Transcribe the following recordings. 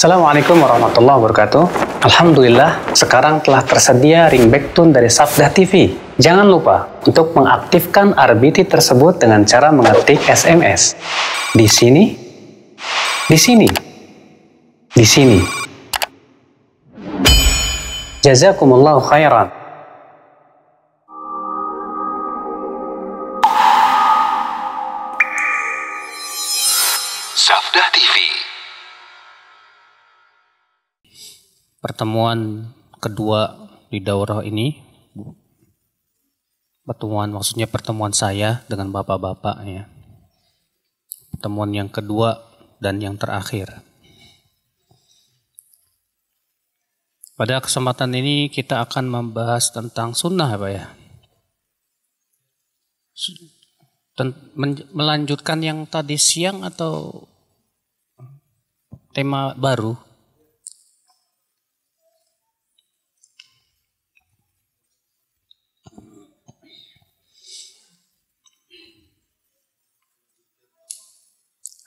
Assalamualaikum warahmatullahi wabarakatuh. Alhamdulillah, sekarang telah tersedia ringback tune dari Sabda TV. Jangan lupa untuk mengaktifkan RBT tersebut dengan cara mengetik SMS. Di sini, di sini, di sini. Jazakumullah khairan. Sabda TV pertemuan kedua di daurah ini. Pertemuan maksudnya pertemuan saya dengan bapak-bapak ya. Pertemuan yang kedua dan yang terakhir. Pada kesempatan ini kita akan membahas tentang sunnah Pak ya. Melanjutkan yang tadi siang atau tema baru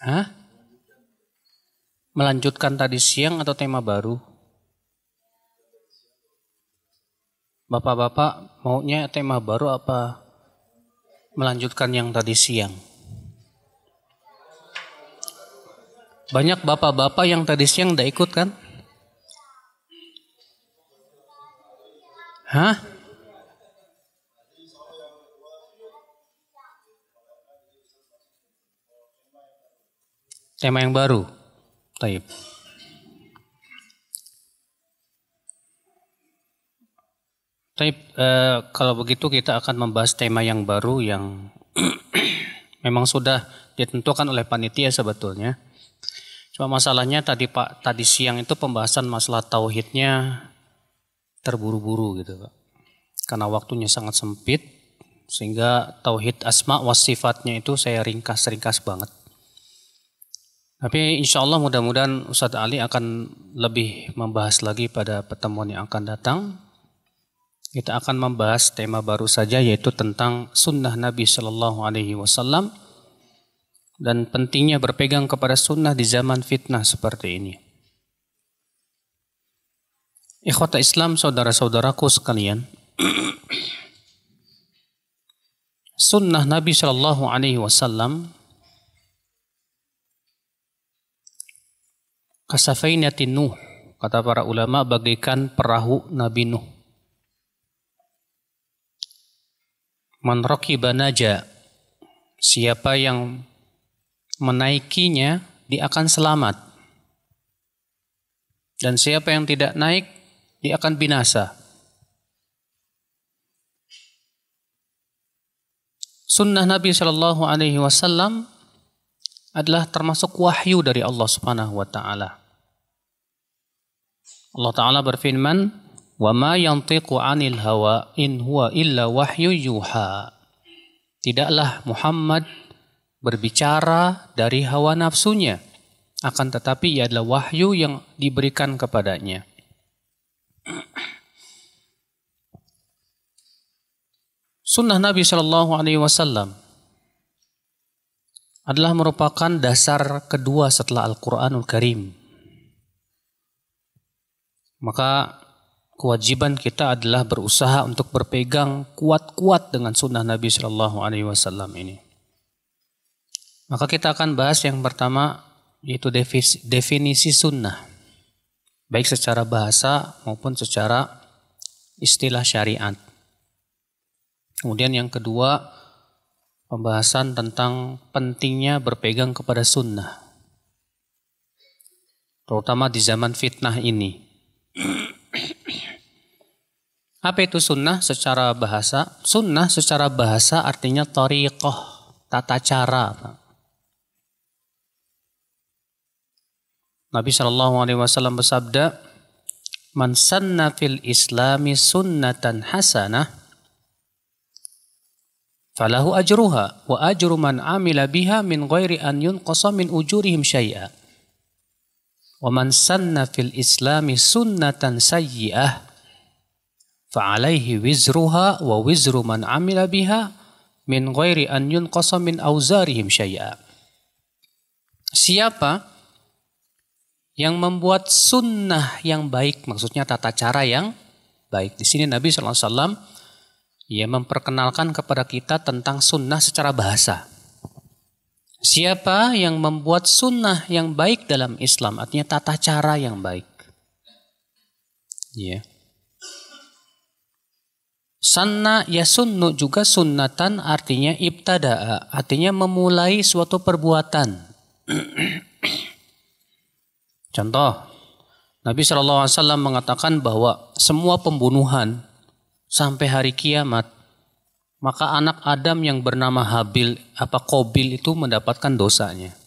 Hah? Melanjutkan tadi siang atau tema baru? Bapak-bapak maunya tema baru apa melanjutkan yang tadi siang? Banyak bapak-bapak yang tadi siang tidak ikut kan? Hah? tema yang baru. Taib. Taib, eh, kalau begitu kita akan membahas tema yang baru yang memang sudah ditentukan oleh panitia sebetulnya. Cuma masalahnya tadi Pak, tadi siang itu pembahasan masalah tauhidnya terburu-buru gitu Pak. Karena waktunya sangat sempit sehingga tauhid asma wa sifatnya itu saya ringkas-ringkas banget tapi insya Allah mudah-mudahan Ustadz Ali akan lebih membahas lagi pada pertemuan yang akan datang. Kita akan membahas tema baru saja yaitu tentang sunnah Nabi Shallallahu Alaihi Wasallam dan pentingnya berpegang kepada sunnah di zaman fitnah seperti ini. Ikhwata Islam, saudara-saudaraku sekalian, sunnah Nabi Shallallahu Alaihi Wasallam kasafainatin Nuh, kata para ulama bagaikan perahu Nabi Nuh. Man banaja siapa yang menaikinya dia akan selamat. Dan siapa yang tidak naik dia akan binasa. Sunnah Nabi Shallallahu Alaihi Wasallam adalah termasuk wahyu dari Allah Subhanahu wa taala. Allah taala berfirman, "Wa ma yantiqu 'anil hawa in huwa illa wahyu yuha." Tidaklah Muhammad berbicara dari hawa nafsunya, akan tetapi ia adalah wahyu yang diberikan kepadanya. Sunnah Nabi Shallallahu Alaihi Wasallam adalah merupakan dasar kedua setelah Al-Quranul Karim. Maka kewajiban kita adalah berusaha untuk berpegang kuat-kuat dengan sunnah Nabi Shallallahu Alaihi Wasallam ini. Maka kita akan bahas yang pertama yaitu definisi sunnah, baik secara bahasa maupun secara istilah syariat. Kemudian yang kedua pembahasan tentang pentingnya berpegang kepada sunnah. Terutama di zaman fitnah ini. Apa itu sunnah secara bahasa? Sunnah secara bahasa artinya tariqoh, tata cara. Nabi Shallallahu Alaihi Wasallam bersabda, "Man sanna fil Islami sunnatan hasanah, falahu ajruha wa ajru man amila biha min ghairi an yunqasa min ujurihim syai'a wa man sanna fil islami sunnatan sayyi'ah fa'alaihi wizruha wa wizru man amila biha min ghairi an yunqasa min auzarihim syai'a siapa yang membuat sunnah yang baik maksudnya tata cara yang baik di sini Nabi sallallahu alaihi wasallam ia memperkenalkan kepada kita tentang sunnah secara bahasa. Siapa yang membuat sunnah yang baik dalam Islam, artinya tata cara yang baik. Ya. Sanna ya sunnu juga sunnatan artinya ibtada'a, artinya memulai suatu perbuatan. Contoh, Nabi SAW mengatakan bahwa semua pembunuhan sampai hari kiamat, maka anak Adam yang bernama Habil apa Kobil itu mendapatkan dosanya.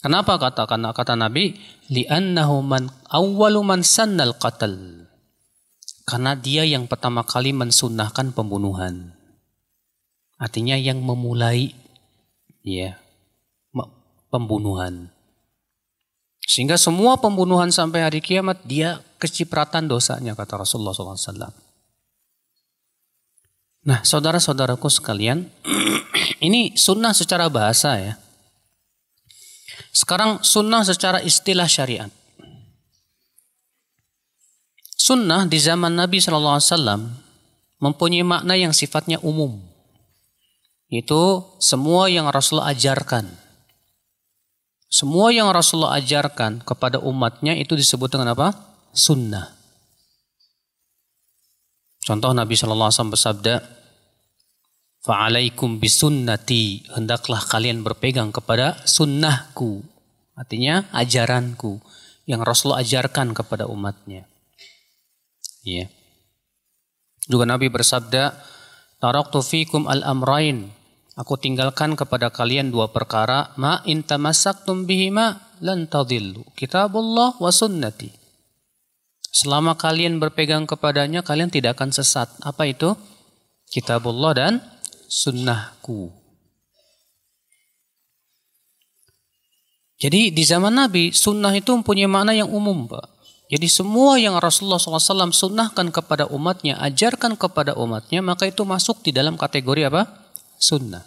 Kenapa kata kata, Nabi li'annahu man awwalu man sannal Karena dia yang pertama kali mensunahkan pembunuhan. Artinya yang memulai ya pembunuhan. Sehingga semua pembunuhan sampai hari kiamat dia kecipratan dosanya kata Rasulullah SAW. Nah, saudara-saudaraku sekalian, ini sunnah secara bahasa ya. Sekarang sunnah secara istilah syariat. Sunnah di zaman Nabi Shallallahu Alaihi Wasallam mempunyai makna yang sifatnya umum, yaitu semua yang Rasulullah ajarkan. Semua yang Rasulullah ajarkan kepada umatnya itu disebut dengan apa? Sunnah. Contoh Nabi Shallallahu Alaihi Wasallam bersabda, Fa'alaikum bisunnati. Hendaklah kalian berpegang kepada sunnahku. Artinya ajaranku. Yang Rasulullah ajarkan kepada umatnya. Iya. Juga Nabi bersabda, Taraktu fikum al-amrain. Aku tinggalkan kepada kalian dua perkara. Ma intamasaktum bihima lan tadillu. Kitabullah wa sunnati. Selama kalian berpegang kepadanya, kalian tidak akan sesat. Apa itu? Kitabullah dan sunnahku. Jadi di zaman Nabi sunnah itu mempunyai makna yang umum Pak. Jadi semua yang Rasulullah SAW sunnahkan kepada umatnya, ajarkan kepada umatnya, maka itu masuk di dalam kategori apa? Sunnah.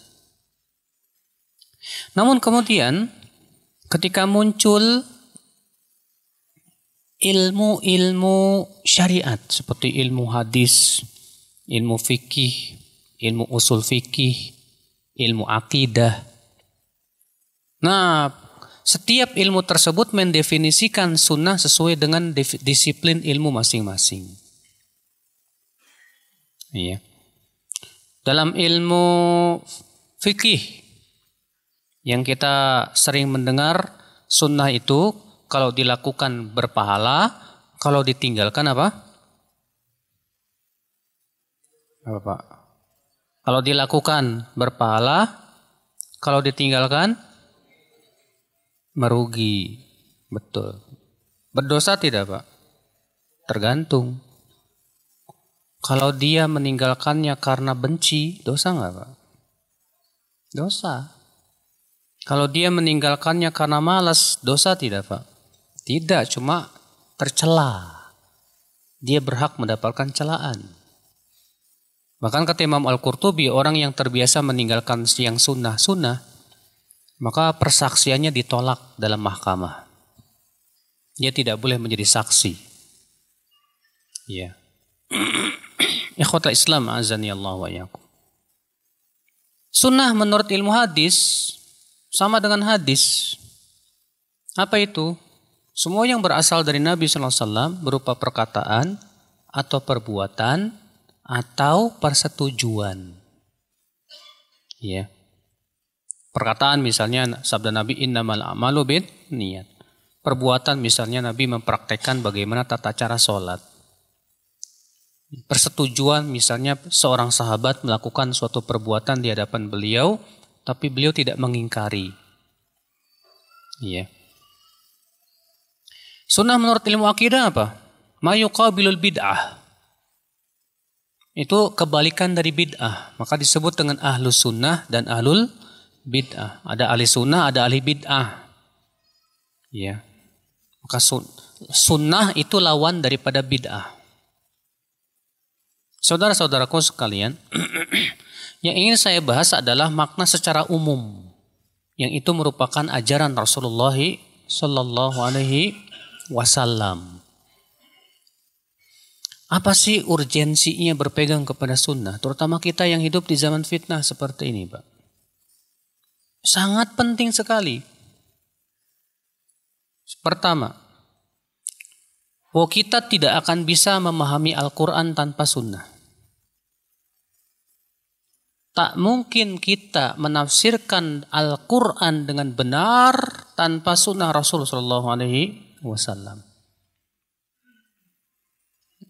Namun kemudian ketika muncul ilmu-ilmu syariat seperti ilmu hadis, ilmu fikih, ilmu usul fikih, ilmu akidah. Nah, setiap ilmu tersebut mendefinisikan sunnah sesuai dengan disiplin ilmu masing-masing. Iya. Dalam ilmu fikih yang kita sering mendengar sunnah itu kalau dilakukan berpahala, kalau ditinggalkan apa? Apa Pak? Kalau dilakukan berpahala, kalau ditinggalkan merugi. Betul. Berdosa tidak, Pak? Tergantung. Kalau dia meninggalkannya karena benci, dosa nggak, Pak? Dosa. Kalau dia meninggalkannya karena malas, dosa tidak, Pak? Tidak, cuma tercela. Dia berhak mendapatkan celaan. Bahkan kata Imam Al-Qurtubi, orang yang terbiasa meninggalkan yang sunnah-sunnah, maka persaksiannya ditolak dalam mahkamah. Dia tidak boleh menjadi saksi. Ya. Ikhwata Islam azani Allah wa yakum. Sunnah menurut ilmu hadis sama dengan hadis. Apa itu? Semua yang berasal dari Nabi SAW berupa perkataan atau perbuatan atau persetujuan. Ya. Perkataan misalnya sabda Nabi innamal a'malu bin niat. Perbuatan misalnya Nabi mempraktekkan bagaimana tata cara sholat. Persetujuan misalnya seorang sahabat melakukan suatu perbuatan di hadapan beliau, tapi beliau tidak mengingkari. ya, Sunnah menurut ilmu akidah apa? Mayuqabilul bid'ah itu kebalikan dari bid'ah. Maka disebut dengan ahlus sunnah dan ahlul bid'ah. Ada ahli sunnah, ada ahli bid'ah. Ya. Maka sunnah itu lawan daripada bid'ah. Saudara-saudaraku sekalian, yang ingin saya bahas adalah makna secara umum yang itu merupakan ajaran Rasulullah Shallallahu Alaihi Wasallam. Apa sih urgensinya berpegang kepada sunnah? Terutama kita yang hidup di zaman fitnah seperti ini, Pak. Sangat penting sekali. Pertama, bahwa kita tidak akan bisa memahami Al-Quran tanpa sunnah. Tak mungkin kita menafsirkan Al-Quran dengan benar tanpa sunnah Rasulullah SAW.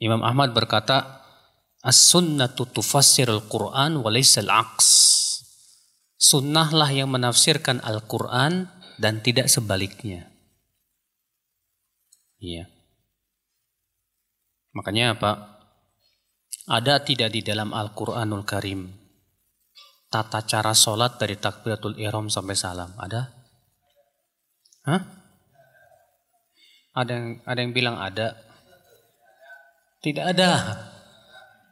Imam Ahmad berkata, As-sunnatu tufassirul Qur'an walaysal aqs. Sunnahlah yang menafsirkan Al-Quran dan tidak sebaliknya. Iya. Makanya apa? Ada tidak di dalam Al-Quranul Karim tata cara sholat dari takbiratul ihram sampai salam? Ada? Hah? Ada yang, ada yang bilang ada, tidak ada.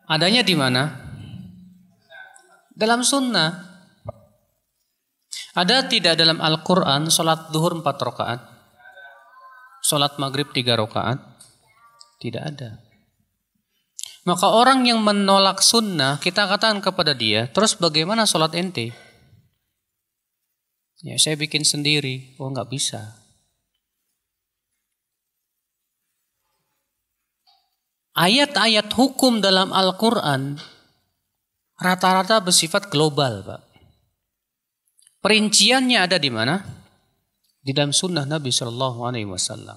Adanya di mana? Dalam sunnah. Ada tidak dalam Al-Quran sholat duhur empat rakaat? Sholat maghrib tiga rakaat? Tidak ada. Maka orang yang menolak sunnah, kita katakan kepada dia, terus bagaimana sholat ente? Ya, saya bikin sendiri. Oh, nggak bisa. ayat-ayat hukum dalam Al-Quran rata-rata bersifat global, Pak. Perinciannya ada di mana? Di dalam sunnah Nabi Shallallahu Alaihi Wasallam.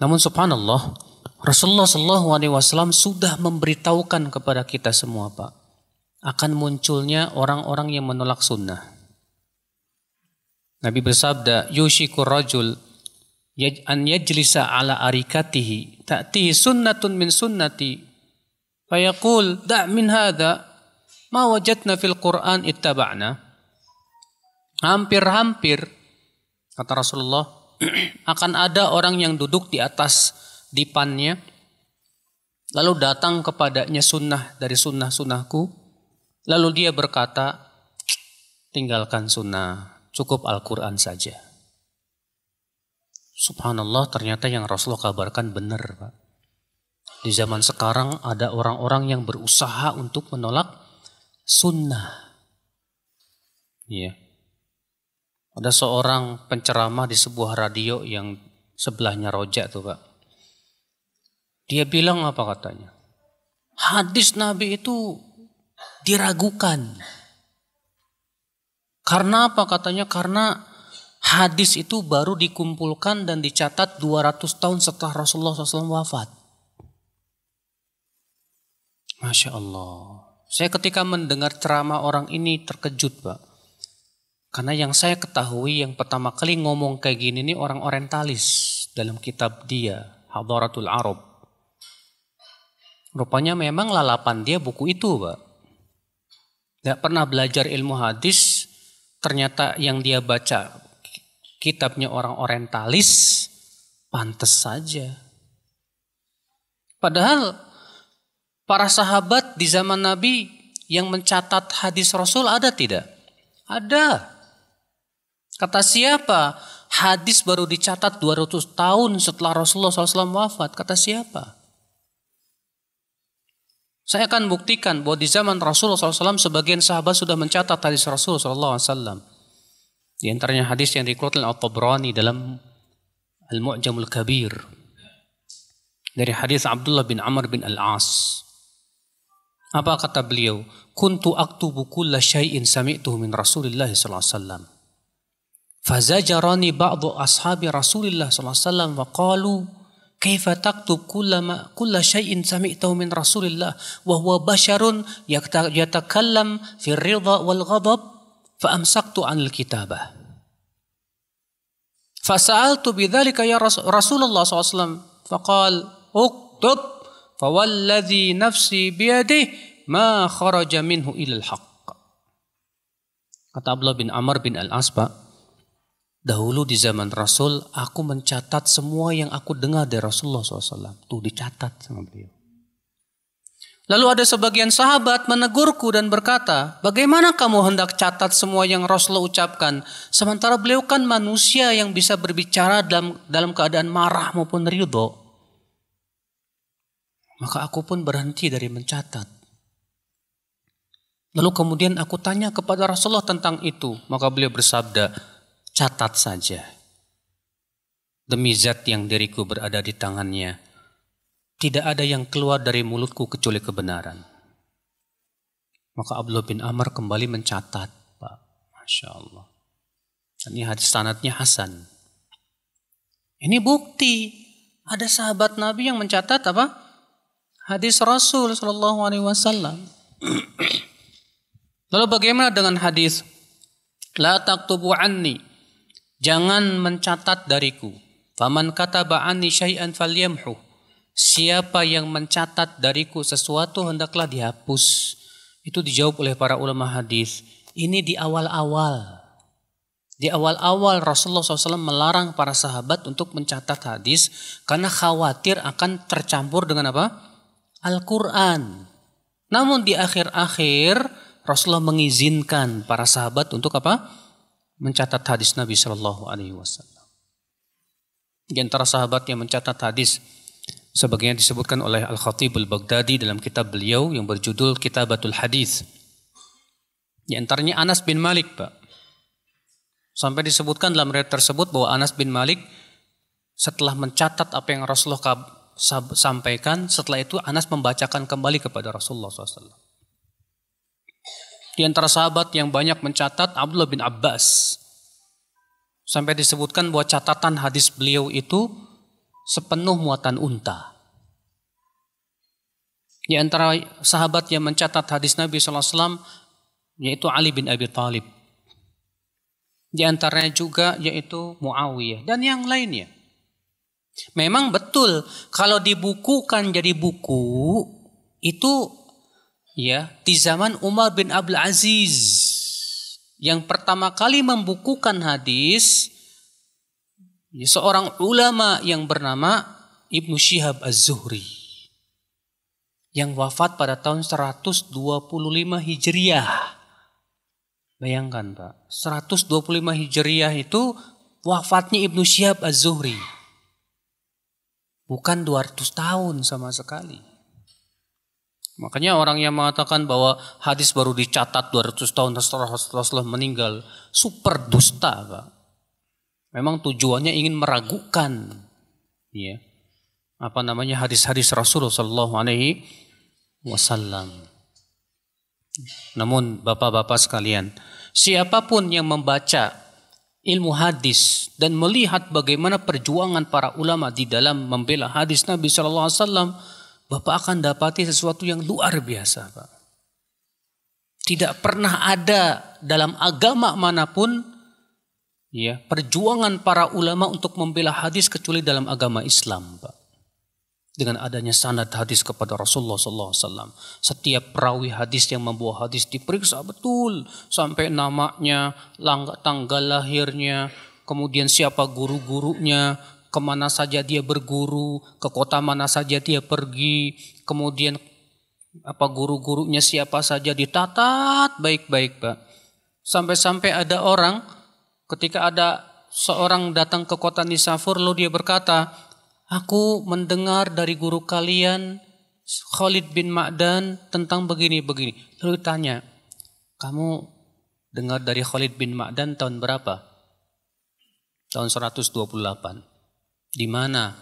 Namun subhanallah, Rasulullah Shallallahu Alaihi Wasallam sudah memberitahukan kepada kita semua, Pak, akan munculnya orang-orang yang menolak sunnah. Nabi bersabda, "Yushikur rajul an yajlisa ala arikatihi ta'ti sunnatun min sunnati fayaqul da' min hadha ma wajadna fil Qur'an ittaba'na hampir-hampir kata Rasulullah akan ada orang yang duduk di atas dipannya lalu datang kepadanya sunnah dari sunnah-sunnahku lalu dia berkata tinggalkan sunnah cukup Al-Quran saja Subhanallah ternyata yang Rasulullah kabarkan benar Pak. Di zaman sekarang ada orang-orang yang berusaha untuk menolak sunnah. Iya. Ada seorang penceramah di sebuah radio yang sebelahnya rojak tuh Pak. Dia bilang apa katanya? Hadis Nabi itu diragukan. Karena apa katanya? Karena hadis itu baru dikumpulkan dan dicatat 200 tahun setelah Rasulullah SAW wafat. Masya Allah. Saya ketika mendengar ceramah orang ini terkejut Pak. Karena yang saya ketahui yang pertama kali ngomong kayak gini ini orang orientalis dalam kitab dia, Hadaratul Arab. Rupanya memang lalapan dia buku itu Pak. Gak pernah belajar ilmu hadis, ternyata yang dia baca kitabnya orang orientalis, pantas saja. Padahal para sahabat di zaman Nabi yang mencatat hadis Rasul ada tidak? Ada. Kata siapa? Hadis baru dicatat 200 tahun setelah Rasulullah SAW wafat. Kata siapa? Saya akan buktikan bahwa di zaman Rasulullah SAW sebagian sahabat sudah mencatat hadis Rasulullah SAW. Di antaranya hadis yang dikutip oleh Tabrani dalam Al-Mu'jamul Kabir dari hadis Abdullah bin Amr bin Al-As. Apa kata beliau? Kuntu aktubu kulla syai'in sami'tuhu min Rasulillah sallallahu alaihi wasallam. Fazajarani ba'du ashabi Rasulillah sallallahu alaihi wasallam wa qalu kaifa taktub kulla ma kulla syai'in sami'tahu min Rasulillah wa huwa basharun yatakallam fi ridha wal ghadab Fa'amsaktu يا رسول الله صلى ya Rasulullah SAW. فقال اكتب فوالذي نفسي بيده ما خرج منه إلى الحق. Kata Abdullah bin Amr bin Al-Asba, dahulu di zaman Rasul, aku mencatat semua yang aku dengar dari Rasulullah SAW. Tuh dicatat sama beliau. Lalu ada sebagian sahabat menegurku dan berkata, "Bagaimana kamu hendak catat semua yang Rasulullah ucapkan, sementara beliau kan manusia yang bisa berbicara dalam dalam keadaan marah maupun ridho?" Maka aku pun berhenti dari mencatat. Lalu kemudian aku tanya kepada Rasulullah tentang itu, maka beliau bersabda, "Catat saja. Demi zat yang diriku berada di tangannya, tidak ada yang keluar dari mulutku kecuali kebenaran. Maka Abdullah bin Amr kembali mencatat, Pak. Masya Allah. ini hadis sanatnya Hasan. Ini bukti. Ada sahabat Nabi yang mencatat apa? Hadis Rasul Shallallahu Alaihi Wasallam. Lalu bagaimana dengan hadis? La taktubu anni. Jangan mencatat dariku. Faman kata ba'ani syai'an falyamhu Siapa yang mencatat dariku sesuatu hendaklah dihapus. Itu dijawab oleh para ulama hadis. Ini di awal-awal. Di awal-awal Rasulullah SAW melarang para sahabat untuk mencatat hadis karena khawatir akan tercampur dengan apa? Al-Quran. Namun di akhir-akhir Rasulullah mengizinkan para sahabat untuk apa? Mencatat hadis Nabi Shallallahu Alaihi Wasallam. Di antara sahabat yang mencatat hadis sebagian disebutkan oleh Al-Khatib Al-Baghdadi dalam kitab beliau yang berjudul Kitabatul Hadis. Di antaranya Anas bin Malik, Pak. Sampai disebutkan dalam riwayat tersebut bahwa Anas bin Malik setelah mencatat apa yang Rasulullah sampaikan, setelah itu Anas membacakan kembali kepada Rasulullah SAW. Di antara sahabat yang banyak mencatat Abdullah bin Abbas. Sampai disebutkan bahwa catatan hadis beliau itu sepenuh muatan unta. Di antara sahabat yang mencatat hadis Nabi SAW yaitu Ali bin Abi Thalib. Di antaranya juga yaitu Muawiyah dan yang lainnya. Memang betul kalau dibukukan jadi buku itu ya di zaman Umar bin Abdul Aziz yang pertama kali membukukan hadis seorang ulama yang bernama Ibnu Syihab Az-Zuhri yang wafat pada tahun 125 Hijriah. Bayangkan Pak, 125 Hijriah itu wafatnya Ibnu Syihab Az-Zuhri. Bukan 200 tahun sama sekali. Makanya orang yang mengatakan bahwa hadis baru dicatat 200 tahun setelah Rasulullah meninggal, super dusta Pak memang tujuannya ingin meragukan ya apa namanya hadis-hadis Rasulullah Shallallahu Alaihi Wasallam. Namun bapak-bapak sekalian, siapapun yang membaca ilmu hadis dan melihat bagaimana perjuangan para ulama di dalam membela hadis Nabi Shallallahu Alaihi Wasallam, bapak akan dapati sesuatu yang luar biasa, pak. Tidak pernah ada dalam agama manapun ya perjuangan para ulama untuk membela hadis kecuali dalam agama Islam Pak. dengan adanya sanad hadis kepada Rasulullah sallallahu alaihi wasallam setiap perawi hadis yang membawa hadis diperiksa betul sampai namanya tanggal lahirnya kemudian siapa guru-gurunya kemana saja dia berguru ke kota mana saja dia pergi kemudian apa guru-gurunya siapa saja ditatat baik-baik Pak sampai-sampai ada orang Ketika ada seorang datang ke kota Nisafur lalu dia berkata, "Aku mendengar dari guru kalian Khalid bin Ma'dan tentang begini-begini." Lalu tanya, "Kamu dengar dari Khalid bin Ma'dan tahun berapa?" Tahun 128. Di mana?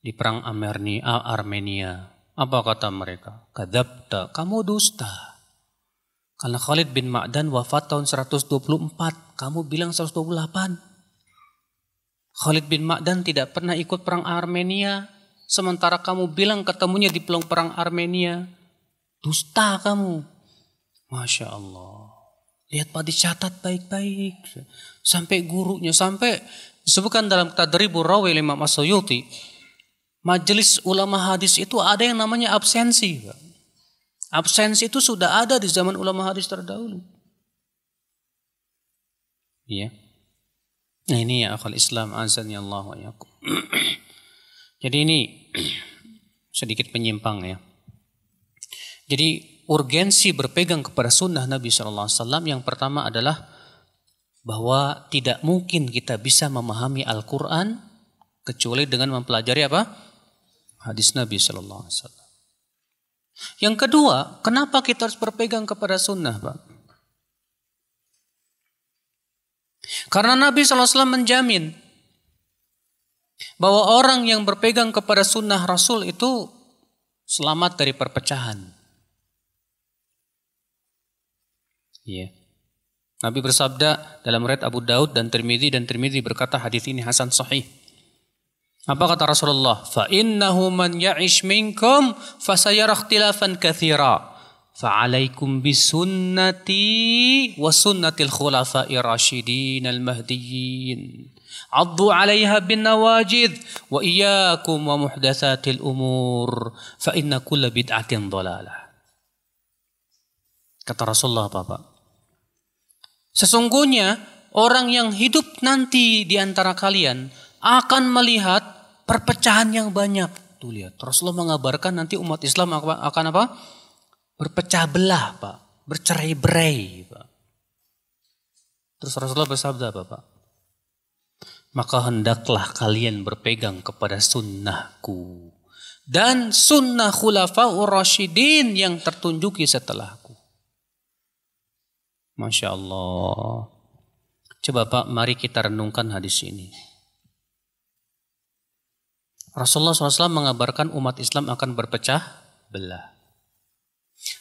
Di perang Amerni, Armenia. Apa kata mereka? Kadabta, kamu dusta. Karena Khalid bin Ma'dan wafat tahun 124, kamu bilang 128. Khalid bin Ma'dan tidak pernah ikut perang Armenia, sementara kamu bilang ketemunya di peluang perang Armenia. Dusta kamu. Masya Allah. Lihat Pak dicatat baik-baik. Sampai gurunya, sampai disebutkan dalam Tadribu Rawi Imam Masayuti, Majelis ulama hadis itu ada yang namanya absensi. Pak. Absensi itu sudah ada di zaman ulama hadis terdahulu. Iya. Nah ini ya akal Islam azan ya Allah wa Jadi ini sedikit penyimpang ya. Jadi urgensi berpegang kepada sunnah Nabi Shallallahu Alaihi Wasallam yang pertama adalah bahwa tidak mungkin kita bisa memahami Al-Quran kecuali dengan mempelajari apa hadis Nabi Shallallahu Alaihi Wasallam. Yang kedua, kenapa kita harus berpegang kepada sunnah, Pak? Karena Nabi SAW menjamin bahwa orang yang berpegang kepada sunnah Rasul itu selamat dari perpecahan. Iya. Yeah. Nabi bersabda dalam Red Abu Daud dan Tirmidzi dan Tirmidzi berkata hadis ini hasan sahih. Apa kata Rasulullah? Fa innahu man ya'ish minkum fasayara ikhtilafan katsira. Fa alaikum sunnati, wa sunnatil khulafa'ir rasyidin al-mahdiyyin. Addu 'alayha bin nawajid wa iyyakum wa muhdatsatil umur fa inna kulla bid'atin dhalalah. Kata Rasulullah Bapak. Sesungguhnya orang yang hidup nanti di antara kalian akan melihat perpecahan yang banyak. Tuh lihat, Rasulullah mengabarkan nanti umat Islam akan apa? Berpecah belah, Pak. Bercerai-berai, Pak. Terus Rasulullah bersabda, Bapak. Maka hendaklah kalian berpegang kepada sunnahku. Dan sunnah khulafa'ur rasyidin yang tertunjuki setelahku. Masya Allah. Coba Pak, mari kita renungkan hadis ini. Rasulullah SAW mengabarkan umat Islam akan berpecah belah.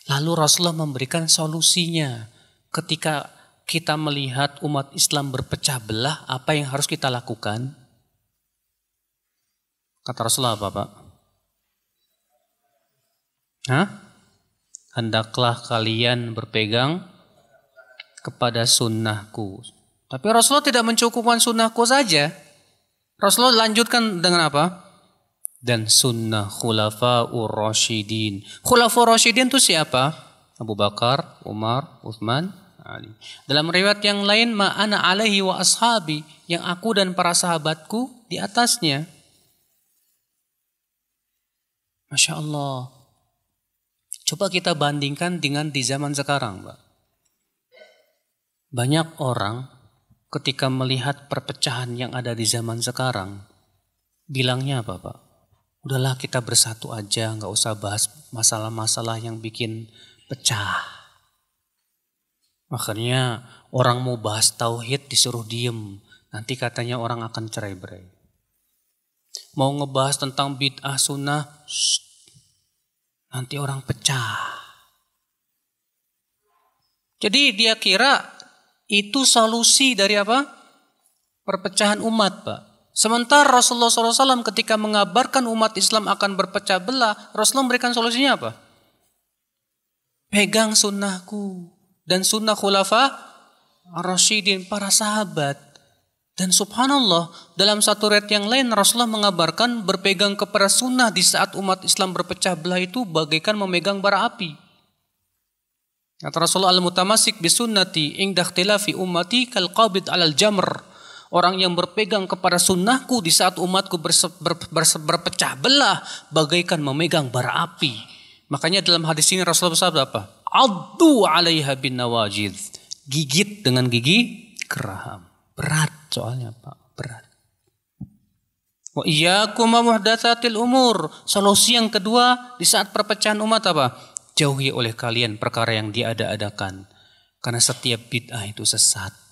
Lalu Rasulullah memberikan solusinya ketika kita melihat umat Islam berpecah belah, apa yang harus kita lakukan? Kata Rasulullah apa, Pak? Hah? Hendaklah kalian berpegang kepada sunnahku. Tapi Rasulullah tidak mencukupkan sunnahku saja. Rasulullah lanjutkan dengan apa? dan sunnah khulafa'ur rasyidin. Khulafa'ur rasyidin itu siapa? Abu Bakar, Umar, Uthman, Ali. Dalam riwayat yang lain ma'ana alaihi wa ashabi yang aku dan para sahabatku di atasnya. Masya Allah. Coba kita bandingkan dengan di zaman sekarang, pak Banyak orang ketika melihat perpecahan yang ada di zaman sekarang, bilangnya apa, Pak? udahlah kita bersatu aja, nggak usah bahas masalah-masalah yang bikin pecah. Makanya orang mau bahas tauhid disuruh diem, nanti katanya orang akan cerai berai. Mau ngebahas tentang bid'ah sunnah, shh, nanti orang pecah. Jadi dia kira itu solusi dari apa? Perpecahan umat, Pak. Sementara Rasulullah SAW ketika mengabarkan umat Islam akan berpecah belah, Rasulullah memberikan solusinya apa? Pegang sunnahku dan sunnah khulafah Rasidin para sahabat. Dan subhanallah dalam satu red yang lain Rasulullah mengabarkan berpegang kepada sunnah di saat umat Islam berpecah belah itu bagaikan memegang bara api. Kata Rasulullah al-mutamasik bisunnati ingdakhtilafi ummati kalqabid alal jamr. Orang yang berpegang kepada sunnahku di saat umatku berse, ber, berse, berpecah belah bagaikan memegang bara api. Makanya dalam hadis ini Rasulullah bersabda apa? Addu alaiha bin nawajid. Gigit dengan gigi keraham. Berat soalnya Pak, berat. Wa iyyakum muhdatsatil umur. Solusi yang kedua di saat perpecahan umat apa? Jauhi oleh kalian perkara yang diada-adakan. Karena setiap bid'ah itu sesat.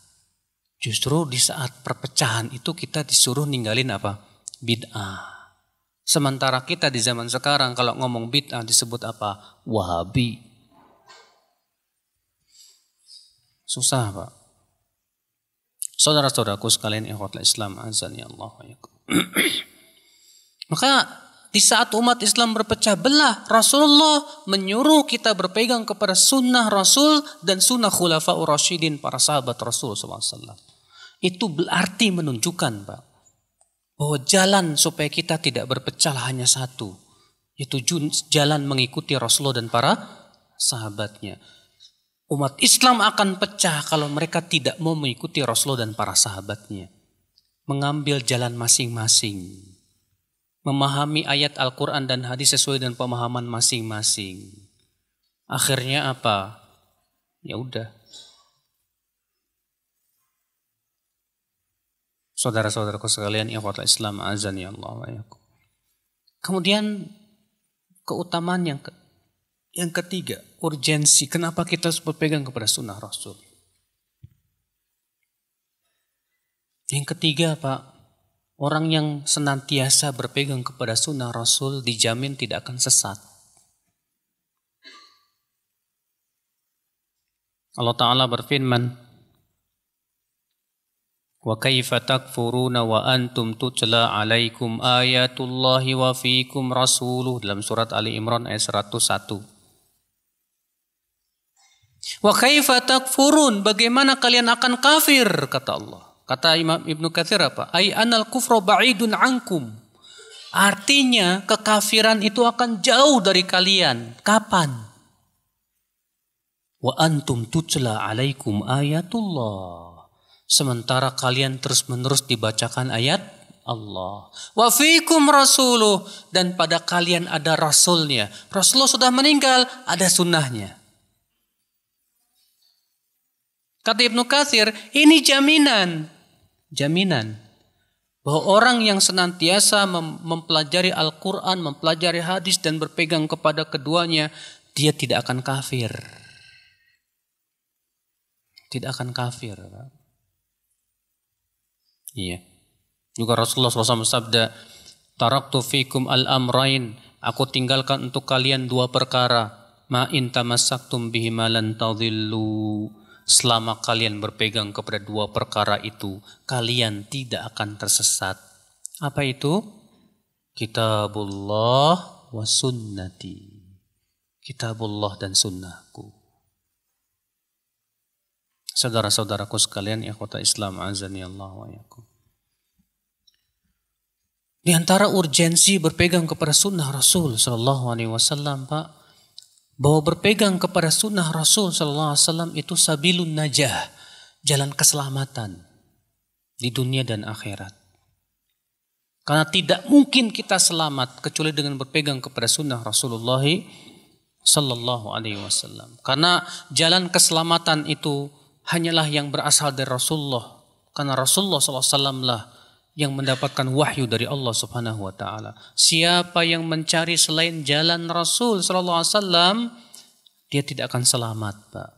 Justru di saat perpecahan itu kita disuruh ninggalin apa? Bid'ah. Sementara kita di zaman sekarang kalau ngomong bid'ah disebut apa? Wahabi. Susah Pak. Saudara-saudaraku sekalian yang ikhwatul Islam azan ya Allah Maka di saat umat Islam berpecah belah, Rasulullah menyuruh kita berpegang kepada sunnah Rasul dan sunnah khulafa Rasyidin para sahabat Rasul SAW. Itu berarti menunjukkan Pak. Bahwa jalan supaya kita tidak berpecah hanya satu. Yaitu jalan mengikuti Rasulullah dan para sahabatnya. Umat Islam akan pecah kalau mereka tidak mau mengikuti Rasulullah dan para sahabatnya. Mengambil jalan masing-masing. Memahami ayat Al-Quran dan hadis sesuai dengan pemahaman masing-masing. Akhirnya apa? Ya udah, saudara-saudaraku sekalian, ikhwatul Islam azani Allah wa Kemudian keutamaan yang ke, yang ketiga, urgensi. Kenapa kita harus berpegang kepada sunnah Rasul? Yang ketiga, Pak, orang yang senantiasa berpegang kepada sunnah Rasul dijamin tidak akan sesat. Allah Ta'ala berfirman, وكيف wa antum تتلى عليكم ayatullahi wa وفيكم rasuluh dalam surat Ali Imran ayat 101 Wa kaifa takfurun bagaimana kalian akan kafir kata Allah kata Imam Ibnu kathir apa ai anal kufra ba'idun ankum artinya kekafiran itu akan jauh dari kalian kapan wa antum tutla alaikum ayatullah sementara kalian terus-menerus dibacakan ayat Allah. Wa fiikum rasuluh dan pada kalian ada rasulnya. Rasulullah sudah meninggal, ada sunnahnya. Kata Ibnu Katsir, ini jaminan, jaminan bahwa orang yang senantiasa mempelajari Al-Qur'an, mempelajari hadis dan berpegang kepada keduanya, dia tidak akan kafir. Tidak akan kafir. Iya. Juga Rasulullah SAW bersabda, Taraktu fikum al-amrain, aku tinggalkan untuk kalian dua perkara, ma in tamassaktum bihima lan Selama kalian berpegang kepada dua perkara itu, kalian tidak akan tersesat. Apa itu? Kitabullah wa sunnati. Kitabullah dan sunnahku saudara-saudaraku sekalian ikhwata ya Islam azani Allah wa yakum. Di antara urgensi berpegang kepada sunnah Rasul Shallallahu Alaihi Wasallam, Pak, bahwa berpegang kepada sunnah Rasul Shallallahu Alaihi Wasallam itu sabilun najah, jalan keselamatan di dunia dan akhirat. Karena tidak mungkin kita selamat kecuali dengan berpegang kepada sunnah Rasulullah Sallallahu Alaihi Wasallam. Karena jalan keselamatan itu hanyalah yang berasal dari Rasulullah. Karena Rasulullah SAW lah yang mendapatkan wahyu dari Allah Subhanahu wa taala. Siapa yang mencari selain jalan Rasul sallallahu dia tidak akan selamat, Pak.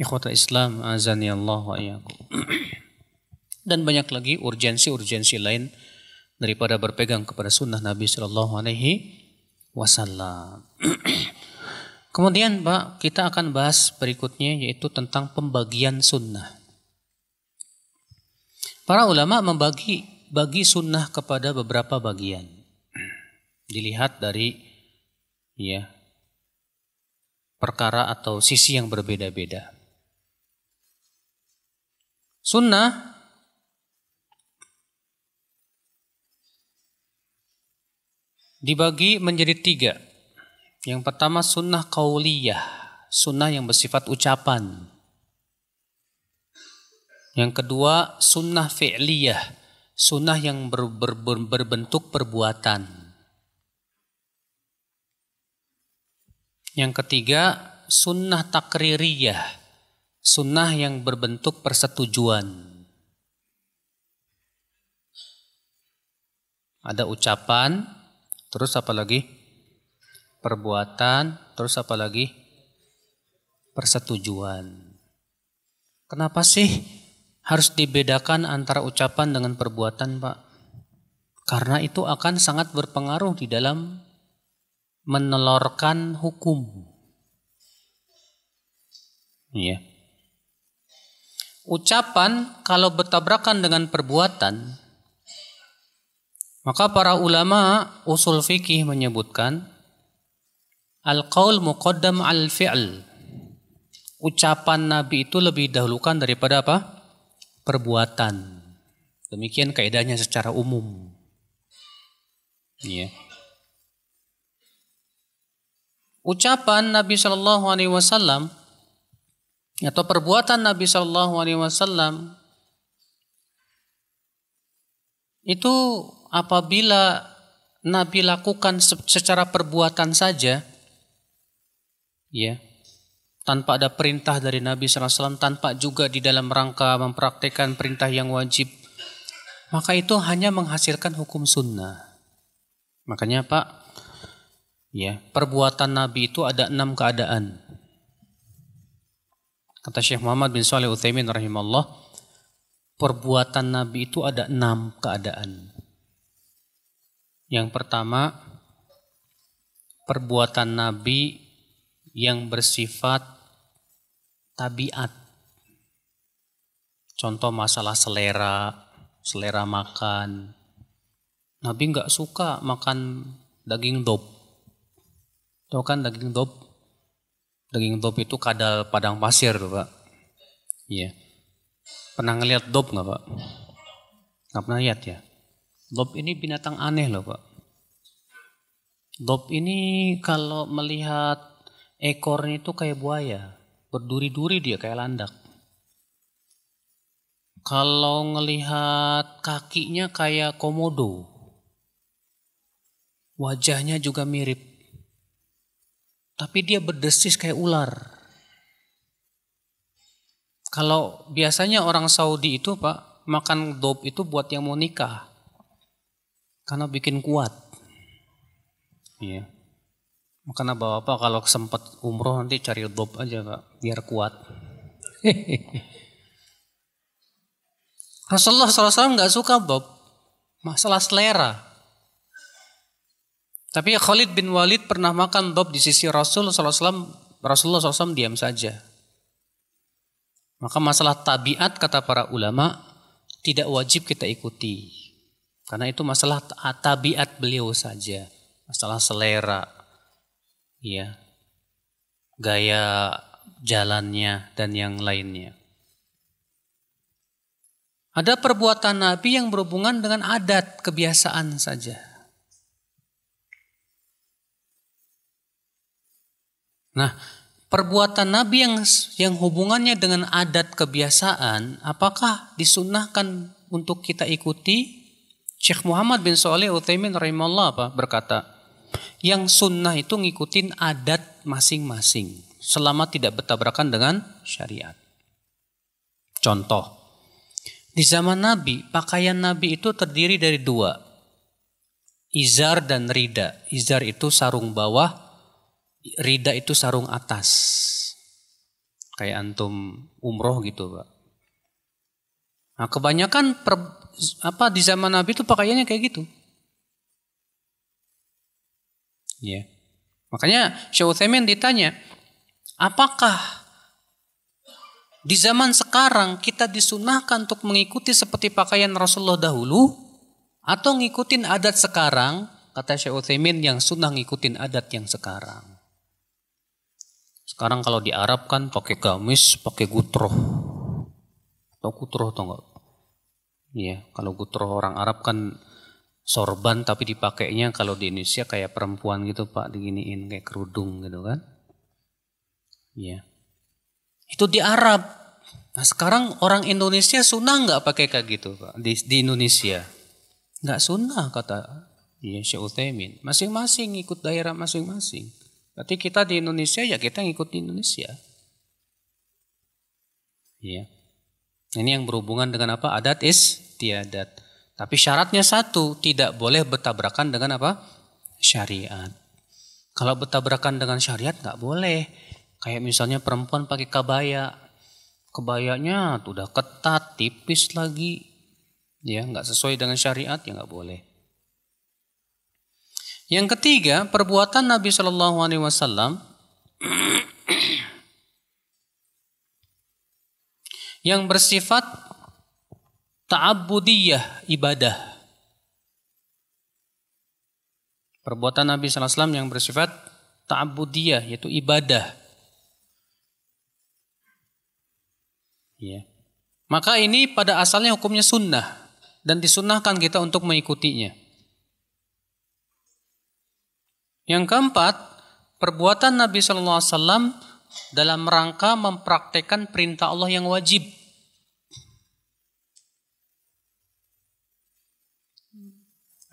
Ikhwatul Islam azani Allah wa Dan banyak lagi urgensi-urgensi lain daripada berpegang kepada sunnah Nabi Shallallahu alaihi wasallam. Kemudian Pak, kita akan bahas berikutnya yaitu tentang pembagian sunnah. Para ulama membagi bagi sunnah kepada beberapa bagian. Dilihat dari ya perkara atau sisi yang berbeda-beda. Sunnah dibagi menjadi tiga. Yang pertama sunnah kauliyah, sunnah yang bersifat ucapan. Yang kedua sunnah fi'liyah, sunnah yang ber, ber, ber, berbentuk perbuatan. Yang ketiga sunnah takririyah, sunnah yang berbentuk persetujuan. Ada ucapan, terus apa lagi? perbuatan, terus apa lagi? Persetujuan. Kenapa sih harus dibedakan antara ucapan dengan perbuatan, Pak? Karena itu akan sangat berpengaruh di dalam menelorkan hukum. Iya. Ucapan kalau bertabrakan dengan perbuatan, maka para ulama usul fikih menyebutkan Al-qaul muqaddam al-fi'l. Ucapan Nabi itu lebih dahulukan daripada apa? Perbuatan. Demikian kaidahnya secara umum. Iya. Ucapan Nabi Shallallahu Alaihi Wasallam atau perbuatan Nabi Shallallahu Alaihi Wasallam itu apabila Nabi lakukan secara perbuatan saja, ya tanpa ada perintah dari Nabi SAW, tanpa juga di dalam rangka mempraktekkan perintah yang wajib, maka itu hanya menghasilkan hukum sunnah. Makanya Pak, ya perbuatan Nabi itu ada enam keadaan. Kata Syekh Muhammad bin Saleh Uthaymin rahimahullah, perbuatan Nabi itu ada enam keadaan. Yang pertama, perbuatan Nabi yang bersifat tabiat. Contoh masalah selera, selera makan. Nabi nggak suka makan daging dop. Tahu kan daging dop? Daging dop itu kadal padang pasir, Pak. Iya. Pernah ngeliat dop nggak, Pak? Nggak pernah lihat ya? Dop ini binatang aneh loh, Pak. Dop ini kalau melihat ekornya itu kayak buaya, berduri-duri dia kayak landak. Kalau ngelihat kakinya kayak komodo, wajahnya juga mirip. Tapi dia berdesis kayak ular. Kalau biasanya orang Saudi itu pak makan dop itu buat yang mau nikah, karena bikin kuat. Iya. Yeah. Makanya bapak kalau sempat umroh nanti cari dob aja pak biar kuat. Rasulullah SAW nggak suka Bob, masalah selera. Tapi Khalid bin Walid pernah makan Bob di sisi Rasul SAW, Rasulullah SAW diam saja. Maka masalah tabiat kata para ulama tidak wajib kita ikuti. Karena itu masalah tabiat beliau saja, masalah selera ya gaya jalannya dan yang lainnya. Ada perbuatan Nabi yang berhubungan dengan adat, kebiasaan saja. Nah, perbuatan Nabi yang yang hubungannya dengan adat kebiasaan, apakah disunahkan untuk kita ikuti? Syekh Muhammad bin Saleh Utsaimin rahimahullah apa berkata, yang sunnah itu ngikutin adat masing-masing selama tidak bertabrakan dengan syariat. Contoh, di zaman Nabi, pakaian Nabi itu terdiri dari dua. Izar dan rida. Izar itu sarung bawah, rida itu sarung atas. Kayak antum umroh gitu, Pak. Nah, kebanyakan per, apa di zaman Nabi itu pakaiannya kayak gitu. Ya. Makanya Syekh Utsaimin ditanya, apakah di zaman sekarang kita disunahkan untuk mengikuti seperti pakaian Rasulullah dahulu atau ngikutin adat sekarang? Kata Syekh Utsaimin yang sunnah ngikutin adat yang sekarang. Sekarang kalau di Arab kan pakai gamis, pakai gutroh. Atau gutroh atau enggak? Iya, kalau gutroh orang Arab kan sorban tapi dipakainya kalau di Indonesia kayak perempuan gitu Pak diginiin kayak kerudung gitu kan. Ya Itu di Arab. Nah sekarang orang Indonesia sunnah nggak pakai kayak gitu Pak di, di Indonesia. Nggak sunnah kata ya Syekh Masing-masing ikut daerah masing-masing. Berarti kita di Indonesia ya kita ngikut di Indonesia. Ya. Ini yang berhubungan dengan apa? Adat is tiadat. Tapi syaratnya satu, tidak boleh bertabrakan dengan apa? Syariat. Kalau bertabrakan dengan syariat nggak boleh. Kayak misalnya perempuan pakai kebaya. Kebayanya tuh udah ketat, tipis lagi. Ya, nggak sesuai dengan syariat ya nggak boleh. Yang ketiga, perbuatan Nabi Shallallahu Alaihi Wasallam yang bersifat ta'abbudiyah ibadah. Perbuatan Nabi SAW yang bersifat ta'abbudiyah yaitu ibadah. Ya. Maka ini pada asalnya hukumnya sunnah dan disunnahkan kita untuk mengikutinya. Yang keempat, perbuatan Nabi SAW dalam rangka mempraktekkan perintah Allah yang wajib.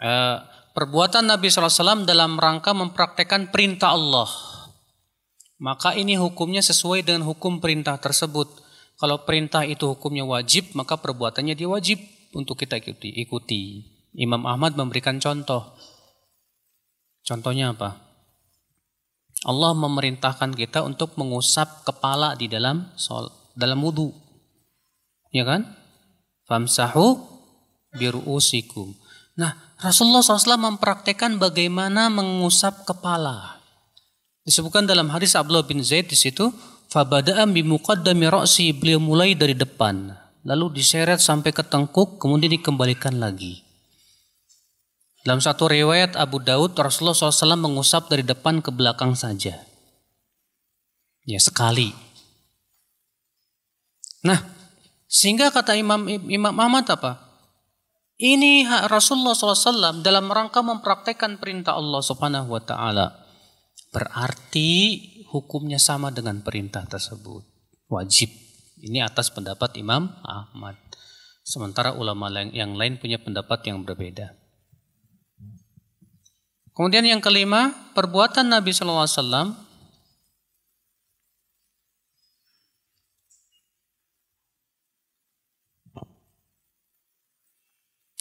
uh, perbuatan Nabi SAW dalam rangka mempraktekkan perintah Allah. Maka ini hukumnya sesuai dengan hukum perintah tersebut. Kalau perintah itu hukumnya wajib, maka perbuatannya dia wajib untuk kita ikuti. ikuti. Imam Ahmad memberikan contoh. Contohnya apa? Allah memerintahkan kita untuk mengusap kepala di dalam sol, dalam wudhu. Ya kan? Famsahu biru'usikum. Nah, Rasulullah SAW mempraktekkan bagaimana mengusap kepala. Disebutkan dalam hadis Abdullah bin Zaid di situ, fabada'am bimuqaddami roksi beliau mulai dari depan, lalu diseret sampai ke tengkuk, kemudian dikembalikan lagi. Dalam satu riwayat Abu Daud, Rasulullah SAW mengusap dari depan ke belakang saja. Ya, sekali. Nah, sehingga kata Imam Imam Ahmad apa? Ini Rasulullah SAW dalam rangka mempraktekkan perintah Allah Subhanahu wa taala. Berarti hukumnya sama dengan perintah tersebut. Wajib. Ini atas pendapat Imam Ahmad. Sementara ulama yang lain punya pendapat yang berbeda. Kemudian yang kelima, perbuatan Nabi SAW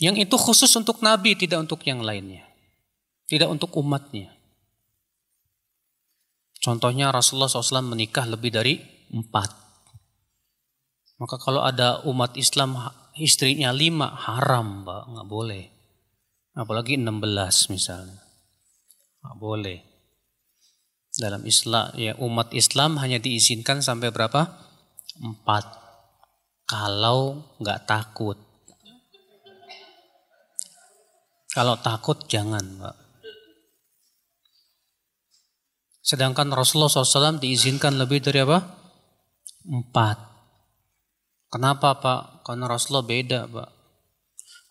Yang itu khusus untuk Nabi, tidak untuk yang lainnya. Tidak untuk umatnya. Contohnya Rasulullah SAW menikah lebih dari empat. Maka kalau ada umat Islam istrinya lima, haram mbak, nggak boleh. Apalagi enam belas misalnya. Nggak boleh. Dalam Islam, ya umat Islam hanya diizinkan sampai berapa? Empat kalau nggak takut. Kalau takut jangan, Pak. Sedangkan Rasulullah SAW diizinkan lebih dari apa? Empat. Kenapa Pak? Karena Rasulullah beda Pak.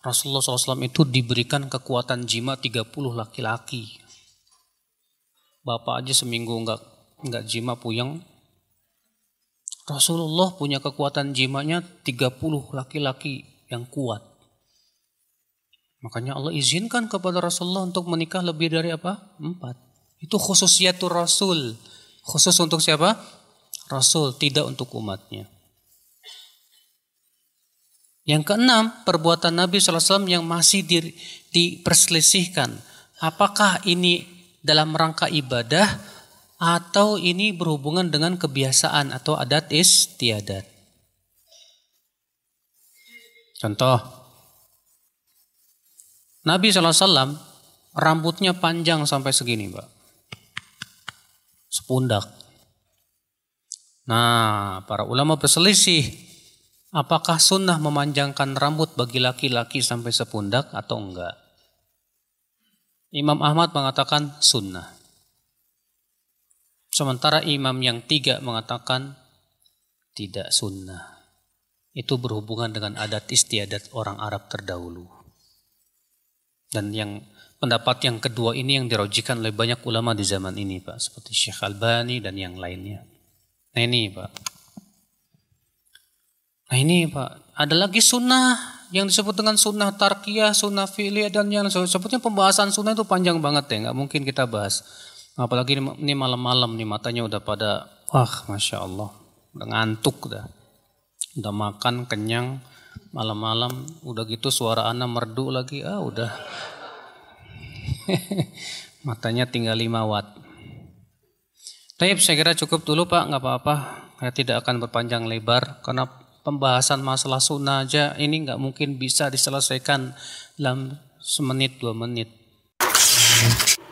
Rasulullah SAW itu diberikan kekuatan jima 30 laki-laki. Bapak aja seminggu nggak nggak jima puyeng. Rasulullah punya kekuatan jimanya 30 laki-laki yang kuat. Makanya Allah izinkan kepada Rasulullah untuk menikah lebih dari apa? Empat. Itu khususiatur Rasul. Khusus untuk siapa? Rasul, tidak untuk umatnya. Yang keenam, perbuatan Nabi SAW yang masih di, diperselisihkan. Apakah ini dalam rangka ibadah atau ini berhubungan dengan kebiasaan atau adat istiadat? Contoh, Nabi SAW rambutnya panjang sampai segini mbak. Sepundak. Nah para ulama berselisih apakah sunnah memanjangkan rambut bagi laki-laki sampai sepundak atau enggak. Imam Ahmad mengatakan sunnah. Sementara imam yang tiga mengatakan tidak sunnah. Itu berhubungan dengan adat istiadat orang Arab terdahulu. Dan yang pendapat yang kedua ini yang dirojikan oleh banyak ulama di zaman ini Pak. Seperti Syekh Albani dan yang lainnya. Nah ini Pak. Nah ini Pak. Ada lagi sunnah yang disebut dengan sunnah tarkiyah, sunnah filia dan yang sebutnya pembahasan sunnah itu panjang banget ya. Nggak mungkin kita bahas. Apalagi ini malam-malam nih matanya udah pada, wah Masya Allah. Udah ngantuk dah. Udah makan, kenyang malam-malam udah gitu suara anak merdu lagi ah udah matanya tinggal 5 watt Taib saya kira cukup dulu Pak nggak apa-apa saya tidak akan berpanjang lebar karena pembahasan masalah sunnah aja ini nggak mungkin bisa diselesaikan dalam semenit dua menit